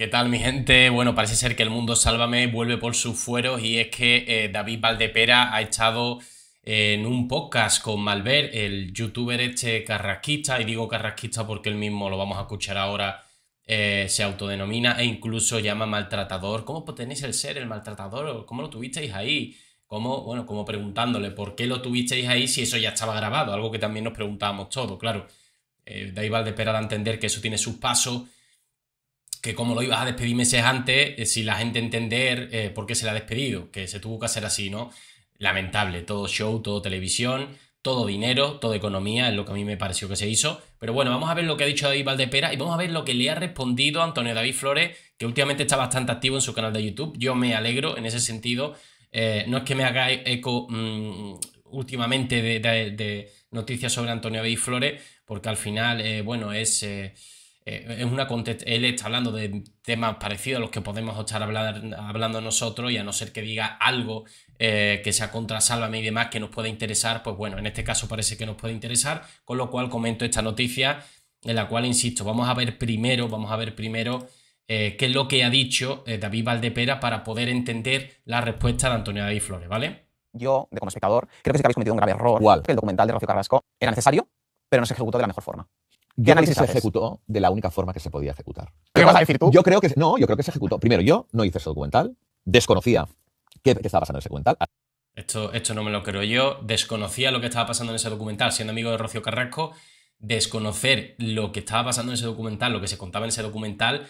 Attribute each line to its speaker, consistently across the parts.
Speaker 1: ¿Qué tal mi gente? Bueno, parece ser que el mundo sálvame vuelve por sus fueros y es que eh, David Valdepera ha estado en un podcast con Malver, el youtuber este carrasquista, y digo carrasquista porque él mismo lo vamos a escuchar ahora, eh, se autodenomina e incluso llama maltratador. ¿Cómo tenéis el ser el maltratador? ¿Cómo lo tuvisteis ahí? bueno, como preguntándole por qué lo tuvisteis ahí si eso ya estaba grabado, algo que también nos preguntábamos todos, claro. Eh, David Valdepera da a entender que eso tiene sus pasos que como lo ibas a despedir meses antes eh, sin la gente entender eh, por qué se la ha despedido, que se tuvo que hacer así, ¿no? Lamentable, todo show, todo televisión, todo dinero, todo economía, es lo que a mí me pareció que se hizo. Pero bueno, vamos a ver lo que ha dicho David Valdepera y vamos a ver lo que le ha respondido Antonio David Flores, que últimamente está bastante activo en su canal de YouTube. Yo me alegro en ese sentido. Eh, no es que me haga eco mm, últimamente de, noticias sobre Antonio David Flores, porque al final, bueno, es eh, es una él está hablando de temas parecidos a los que podemos estar hablar, hablando nosotros y a no ser que diga algo eh, que sea contra Sálvame y demás que nos pueda interesar, pues bueno, en este caso parece que nos puede interesar, con lo cual comento esta noticia en la cual, insisto, vamos a ver primero, vamos a ver primero eh, qué es lo que ha dicho David Valdepera para poder entender la respuesta de Antonio David Flores, ¿vale?
Speaker 2: Yo, de como espectador, creo que sí que habéis cometido un grave error. Que el documental de Rocío Carrasco era necesario, pero no se ejecutó de la mejor forma. ¿Qué análisis se ejecutó de la única forma que se podía ejecutar? ¿Qué vas a decir tú? Yo creo que, no, yo creo que se ejecutó. Primero, yo no hice ese documental, desconocía qué estaba pasando en ese documental.
Speaker 1: Esto, esto no me lo creo yo. Desconocía lo que estaba pasando en ese documental, siendo amigo de Rocío Carrasco, desconocer lo que estaba pasando en ese documental, lo que se contaba en ese documental,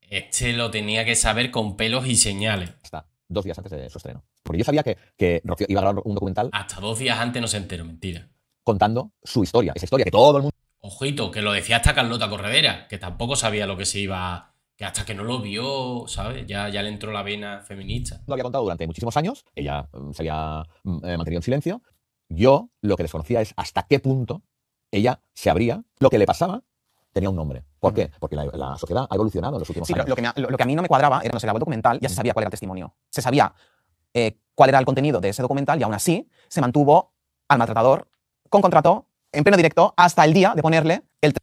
Speaker 1: este lo tenía que saber con pelos y señales. Está, dos días antes de su estreno. Porque
Speaker 2: yo sabía que, que Rocío iba a grabar un documental.
Speaker 1: Hasta dos días antes no se enteró.
Speaker 2: mentira. Contando su historia, esa historia que todo el mundo
Speaker 1: Ojito, que lo decía hasta Carlota Corredera, que tampoco sabía lo que se iba que hasta que no lo vio, ¿sabes? Ya, ya le entró la vena feminista.
Speaker 2: Lo había contado durante muchísimos años, ella mm, se había mm, eh, mantenido en silencio. Yo lo que desconocía es hasta qué punto ella se abría, lo que le pasaba tenía un nombre. ¿Por mm. qué? Porque la, sociedad ha evolucionado en los últimos años. Lo que, lo, que a mí no me cuadraba era, no se la documental ya se sabía cuál era el testimonio, se sabía eh, cuál era el contenido de ese documental y aún así se mantuvo al maltratador con contrato en pleno directo hasta el día de ponerle el...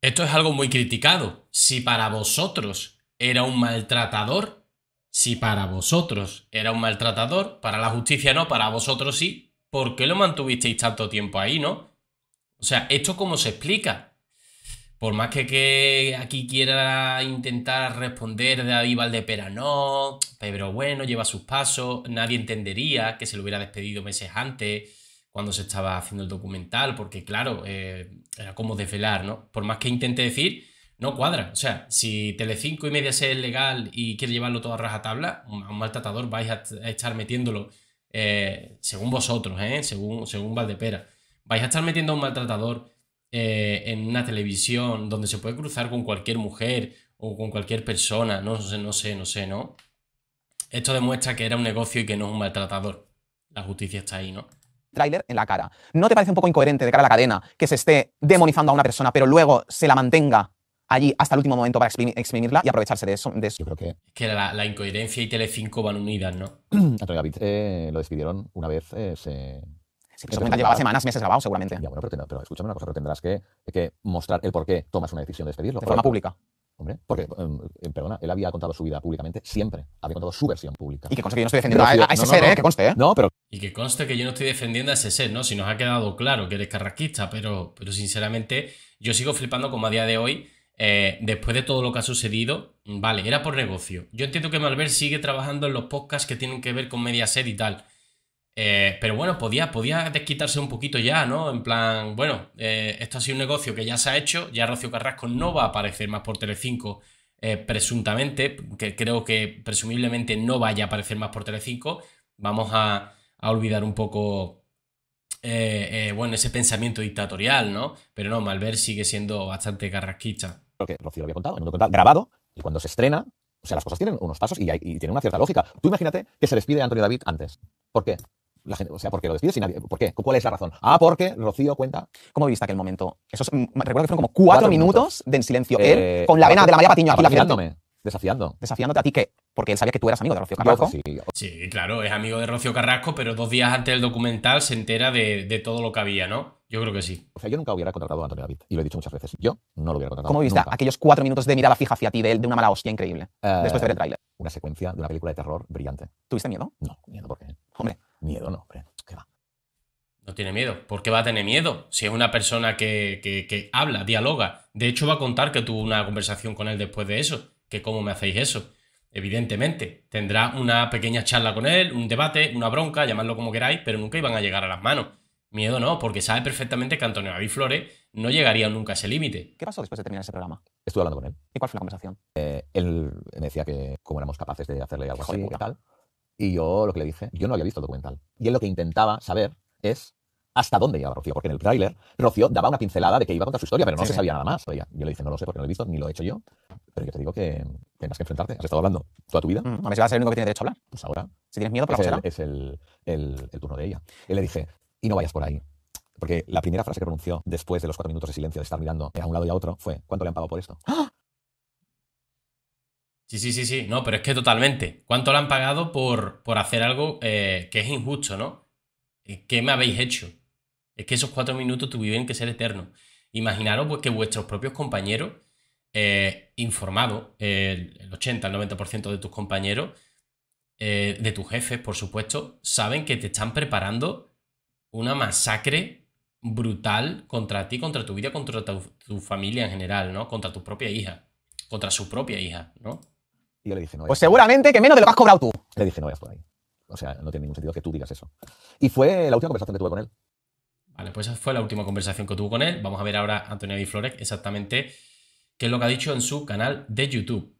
Speaker 1: Esto es algo muy criticado. Si para vosotros era un maltratador, si para vosotros era un maltratador, para la justicia no, para vosotros sí, ¿por qué lo mantuvisteis tanto tiempo ahí, no? O sea, ¿esto cómo se explica? Por más que, aquí quiera intentar responder de de de no, pero bueno, lleva sus pasos, nadie entendería que se lo hubiera despedido meses antes cuando se estaba haciendo el documental, porque claro, eh, era como desvelar, ¿no? Por más que intente decir, no cuadra. O sea, si Telecinco y media es legal y quiere llevarlo todo a rajatabla, a un maltratador vais a, estar metiéndolo, eh, según vosotros, ¿eh? según, según Valdepera, vais a estar metiendo a un maltratador eh, en una televisión donde se puede cruzar con cualquier mujer o con cualquier persona, no, no sé, no sé, no sé, ¿no? Esto demuestra que era un negocio y que no es un maltratador. La justicia está ahí, ¿no? tráiler en la cara.
Speaker 2: ¿No te parece un poco incoherente de cara a la cadena que se esté demonizando a una persona, pero luego se la mantenga allí hasta el último momento para exprimirla y aprovecharse de eso? Yo creo que...
Speaker 1: que la, incoherencia y Telecinco van unidas, ¿no?
Speaker 2: Antonio eh, lo despidieron una vez eh, llevaba semanas, meses grabado, seguramente. Ya, bueno, pero, escúchame una cosa, pero tendrás que, mostrar el por qué tomas una decisión de despedirlo. De forma pública. Hombre, porque, em, em, perdona, él había contado su vida públicamente siempre. Había contado su versión pública. Y que conste que yo no estoy defendiendo a, ese ser, ¿eh? Que conste, ¿eh? No, pero
Speaker 1: y que conste que yo no estoy defendiendo a ser ¿no? Si nos ha quedado claro que eres carrasquista, pero, pero sinceramente yo sigo flipando como a día de hoy, eh, después de todo lo que ha sucedido, vale, era por negocio. Yo entiendo que Malver sigue trabajando en los podcasts que tienen que ver con Mediaset y tal. Eh, pero bueno, podía, podía desquitarse un poquito ya, ¿no? En plan, bueno, eh, esto ha sido un negocio que ya se ha hecho, ya Rocío Carrasco no va a aparecer más por Telecinco, presuntamente, que creo que presumiblemente no vaya a aparecer más por Telecinco. Vamos a, a olvidar un poco eh, eh, bueno, ese pensamiento dictatorial, ¿no? Pero no, Malver sigue siendo bastante carrasquista.
Speaker 2: Lo que Rocío había contado, grabado, y cuando se estrena, o sea, las cosas tienen unos pasos y, tienen una cierta lógica. Tú imagínate que se despide Antonio David antes. ¿Por qué? o sea, ¿por qué lo despide sin nadie. ¿Por qué? ¿Cuál es la razón? Ah, porque Rocío cuenta. ¿Cómo viviste aquel momento? Esos, mm, recuerdo que fueron como cuatro, minutos, de silencio. Eh, él, con la vena de la María Patiño aquí Desafiándome. Desafiando. Desafiándote a ti que porque él sabía que tú eras amigo de Rocío Carrasco.
Speaker 1: Sí. claro, es amigo de Rocío Carrasco, pero dos días antes del documental se entera de, todo lo que había, ¿no? Yo creo que sí. O sea, yo nunca hubiera contratado a Antonio David,
Speaker 2: y lo he dicho muchas veces. Yo no lo hubiera contratado. ¿Cómo viste aquellos cuatro minutos de mirada fija hacia ti de él, de una mala hostia increíble, eh, después de ver el tráiler? Una secuencia de una película de terror brillante. ¿Tuviste miedo? No, miedo porque... Hombre. Miedo no, hombre. ¿Qué va?
Speaker 1: No tiene miedo. ¿Por qué va a tener miedo? Si es una persona que, habla, dialoga. De hecho, va a contar que tuvo una conversación con él después de eso. Que cómo me hacéis eso Evidentemente, tendrá una pequeña charla con él, un debate, una bronca, llamadlo como queráis, pero nunca iban a llegar a las manos. Miedo no, porque sabe perfectamente que Antonio David Flores no llegaría nunca a ese límite. ¿Qué pasó después de terminar ese programa? Estuve hablando con él. ¿Y cuál fue la conversación?
Speaker 2: Eh, él me decía que como éramos capaces de hacerle algo así y Y yo lo que le dije, yo no había visto el documental. Y él lo que intentaba saber es hasta dónde llegaba Rocío, porque en el tráiler Rocío daba una pincelada de que iba a contar su historia, pero no se sabía nada más. yo le dije, no lo sé porque no lo he visto, ni lo he hecho yo, pero yo te digo que tendrás que enfrentarte. Has estado hablando toda tu vida. a mm, ver si vas a ser el único que tiene derecho a hablar. Pues ahora. Si tienes miedo, pero pues Es, el, turno de ella. Y le dije, y no vayas por ahí. Porque la primera frase que pronunció después de los cuatro minutos de silencio, de estar mirando a un lado y a otro, fue, ¿cuánto le han pagado por esto? ¡Ah!
Speaker 1: Sí, sí, sí, sí. No, pero es que totalmente. ¿Cuánto le han pagado por, por hacer algo eh, que es injusto, no? Eh, ¿Qué me habéis hecho? Es que esos cuatro minutos tuvieron que ser eternos. Imaginaros pues, que vuestros propios compañeros, eh, informados, el 80, el 90% de tus compañeros, eh, de tus jefes, por supuesto, saben que te están preparando una masacre brutal contra ti, contra tu vida, contra tu, familia en general, ¿no? Contra tu propia hija, contra su propia hija, ¿no? Y yo le dije, no. Pues seguramente que menos de lo que has
Speaker 2: cobrado tú. Le dije, no ya por ahí. O sea, no tiene ningún sentido que tú digas eso. Y fue la última conversación que tuve con él.
Speaker 1: Vale, pues esa fue la última conversación que tuvo con él. Vamos a ver ahora a Antonio David Flores exactamente qué es lo que ha dicho en su canal de YouTube.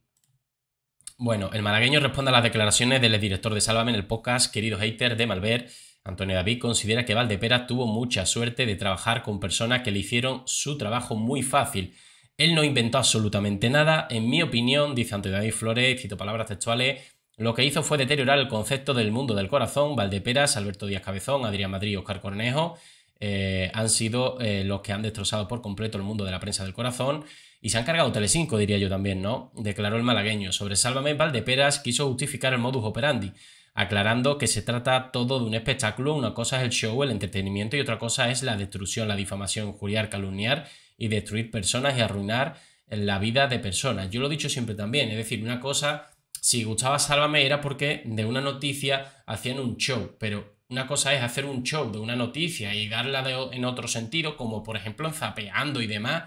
Speaker 1: Bueno, el malagueño responde a las declaraciones del director de Sálvame en el podcast Queridos Hater de Malver. Antonio David considera que Valdepera tuvo mucha suerte de trabajar con personas que le hicieron su trabajo muy fácil. Él no inventó absolutamente nada, en mi opinión, dice Antonio David Flores, cito palabras textuales, lo que hizo fue deteriorar el concepto del mundo del corazón, Valdeperas, Alberto Díaz Cabezón, Adrián Madrid, Oscar Cornejo, eh, han sido eh, los que han destrozado por completo el mundo de la prensa del corazón y se han cargado Telecinco, diría yo también, ¿no? Declaró el malagueño. Sobre Sálvame, Valdeperas quiso justificar el modus operandi, aclarando que se trata todo de un espectáculo, una cosa es el show, el entretenimiento y otra cosa es la destrucción, la difamación, injuriar, calumniar y destruir personas y arruinar la vida de personas. Yo lo he dicho siempre también, es decir, una cosa, si gustaba Sálvame era porque de una noticia hacían un show, pero una cosa es hacer un show de una noticia y darla de, en otro sentido, como por ejemplo zapeando y demás,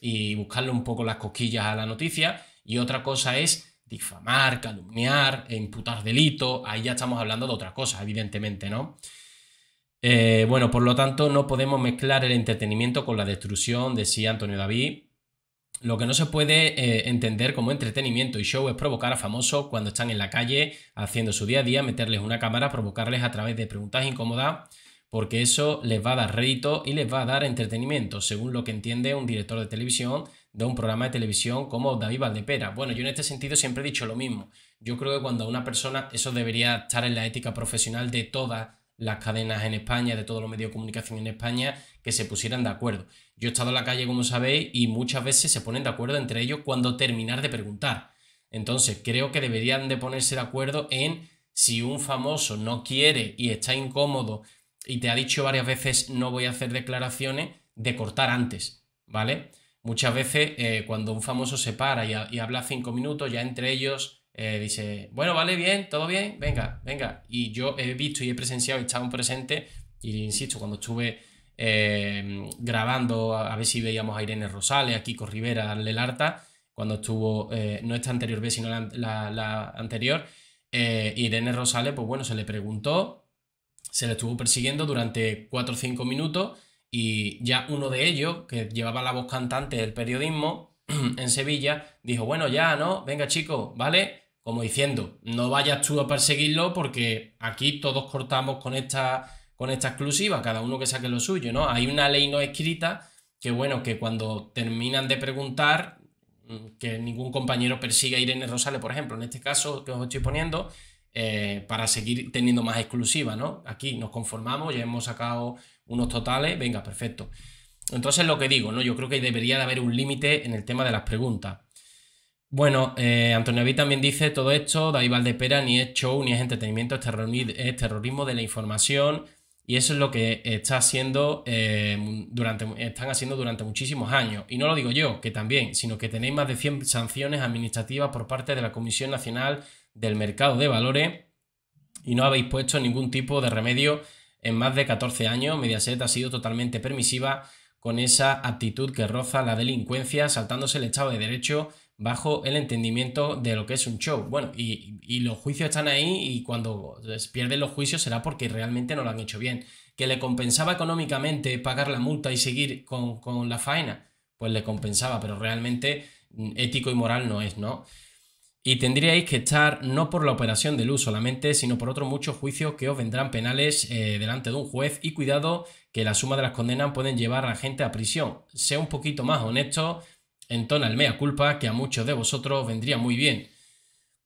Speaker 1: y buscarle un poco las cosquillas a la noticia. Y otra cosa es difamar, calumniar, imputar delito. Ahí ya estamos hablando de otra cosa, evidentemente, ¿no? Eh, bueno, por lo tanto, no podemos mezclar el entretenimiento con la destrucción, decía Antonio David. Lo que no se puede eh, entender como entretenimiento y show es provocar a famosos cuando están en la calle haciendo su día a día, meterles una cámara, provocarles a través de preguntas incómodas, porque eso les va a dar rédito y les va a dar entretenimiento, según lo que entiende un director de televisión de un programa de televisión como David Valdepera. Bueno, yo en este sentido siempre he dicho lo mismo. Yo creo que cuando una persona, eso debería estar en la ética profesional de todas las cadenas en España, de todos los medios de comunicación en España, que se pusieran de acuerdo. Yo he estado en la calle, como sabéis, y muchas veces se ponen de acuerdo entre ellos cuando terminar de preguntar. Entonces, creo que deberían de ponerse de acuerdo en si un famoso no quiere y está incómodo y te ha dicho varias veces no voy a hacer declaraciones, de cortar antes, ¿vale? Muchas veces eh, cuando un famoso se para y habla cinco minutos, ya entre ellos eh, dice, bueno, vale, bien, todo bien, venga, venga. Y yo he visto y he presenciado y estado presente, y insisto, cuando estuve eh, grabando, a, ver si veíamos a Irene Rosales, a Kiko Rivera, a Lelarta, cuando estuvo, eh, no esta anterior vez, sino la, la anterior, Irene Rosales, pues bueno, se le preguntó, se le estuvo persiguiendo durante 4 o 5 minutos, y ya uno de ellos, que llevaba la voz cantante del periodismo, en Sevilla, dijo, bueno, ya, ¿no? Venga, chicos, ¿vale? como diciendo, no vayas tú a perseguirlo porque aquí todos cortamos con esta, con esta exclusiva, cada uno que saque lo suyo, ¿no? Hay una ley no escrita que, bueno, que cuando terminan de preguntar, mm, que ningún compañero persiga a Irene Rosales, por ejemplo, en este caso que os estoy poniendo, eh, para seguir teniendo más exclusiva, ¿no? Aquí nos conformamos, ya hemos sacado unos totales, venga, perfecto. Entonces lo que digo, ¿no? Yo creo que debería de haber un límite en el tema de las preguntas. Bueno, eh, Antonio Ví también dice todo esto, David Pera ni es show, ni es entretenimiento, es, terrorismo de la información y eso es lo que está haciendo, eh, durante, están haciendo durante muchísimos años. Y no lo digo yo, que también, sino que tenéis más de 100 sanciones administrativas por parte de la Comisión Nacional del Mercado de Valores y no habéis puesto ningún tipo de remedio en más de 14 años. Mediaset ha sido totalmente permisiva con esa actitud que roza la delincuencia, saltándose el Estado de Derecho bajo el entendimiento de lo que es un show. Bueno, y, los juicios están ahí y cuando pierden los juicios será porque realmente no lo han hecho bien. Que le compensaba económicamente pagar la multa y seguir con, la faena, pues le compensaba, pero realmente mm, ético y moral no es, ¿no? Y tendríais que estar no por la operación de luz solamente, sino por otros muchos juicios que os vendrán penales eh, delante de un juez. Y cuidado que la suma de las condenas pueden llevar a la gente a prisión. Sea un poquito más honesto entona el mea culpa que a muchos de vosotros vendría muy bien.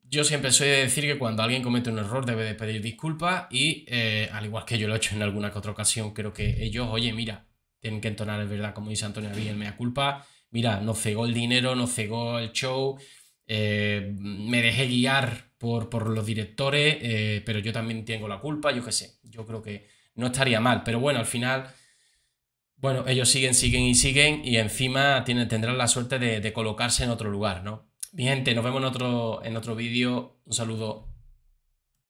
Speaker 1: Yo siempre soy de decir que cuando alguien comete un error debe de pedir disculpas y eh, al igual que yo lo he hecho en alguna que otra ocasión, creo que ellos, oye, mira, tienen que entonar es verdad, como dice Antonio Abril, el mea culpa, mira, no cegó el dinero, no cegó el show, eh, me dejé guiar por, por los directores, eh, pero yo también tengo la culpa, yo qué sé, yo creo que no estaría mal, pero bueno, al final bueno, ellos siguen, siguen y siguen y encima tienen, tendrán la suerte de, colocarse en otro lugar, ¿no? Mi gente, nos vemos otro, en otro vídeo. Un saludo.